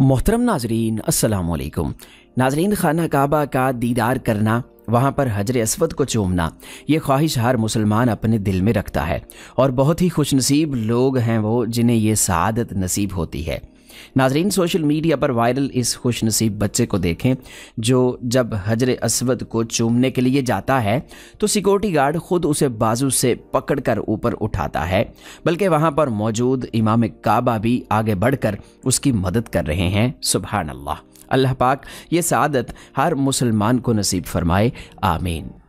मोहतरम नाजरीन असलकुम नाजरीन खाना काबा का दीदार करना वहाँ पर हजर असवद को चूमना ये ख्वाहिश हर मुसलमान अपने दिल में रखता है और बहुत ही खुशनसीब लोग हैं वो जिन्हें ये सादत नसीब होती है नाजरीन सोशल मीडिया पर वायरल इस खुश नसीब बच्चे को देखें जो जब हजर असवद को चूमने के लिए जाता है तो सिक्योरिटी गार्ड खुद उसे बाजू से पकड़कर ऊपर उठाता है बल्कि वहाँ पर मौजूद इमाम काबा भी आगे बढ़कर उसकी मदद कर रहे हैं सुबहान अल्लाह अल्लाह पाक ये सदत हर मुसलमान को नसीब फरमाए आमीन